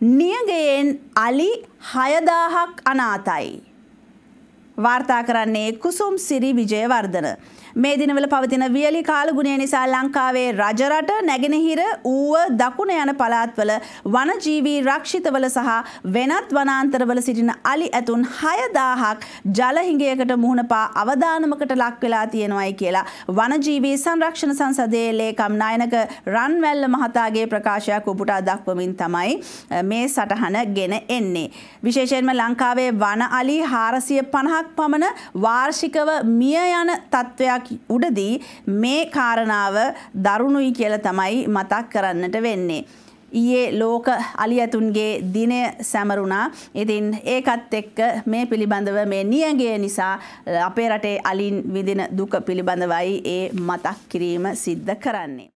නියගයෙන් අලි හයදාහක් අනාතයි. වාර්තා කරන්නේ කුසුම් සිරි විජයවර්ධන. මේ දිනවල පවතින වියලි කාලගුණය නිසා ලංකාවේ රජරට නැගෙනහිර ඌව දකුණ යන පළාත්වල වනජීවී රක්ෂිතවල සහ වෙනත් වනාන්තරවල සිටින අලි ඇතුන් 6000ක් ජලහිඟයකට මුහුණ පා අවදානමකට ලක් වෙලා තියෙනවායි කියලා වනජීවී සංරක්ෂණ සංසදයේ ලේකම් නායනක රන්වැල්ල මහතාගේ ප්‍රකාශයක් උපුටා දක්වමින් තමයි මේ සටහන ගෙන එන්නේ. විශේෂයෙන්ම ලංකාවේ වන අලි 450ක් ගණනක් පමණ වාර්ෂිකව මිය යන තත්ත්වයක් උඩදී මේ කාරණාව දරුණුයි කියලා තමයි මතක් කරන්නට වෙන්නේ. ඊයේ ලෝක අලියතුන්ගේ දිනය සැමරුණා. ඉතින් ඒකත් එක්ක මේ පිළිබඳව මේ නියඟය නිසා අපේ රටේ අලින් විඳින දුක පිළිබඳවයි ඒ මතක් කිරීම සිද්ධ කරන්නේ.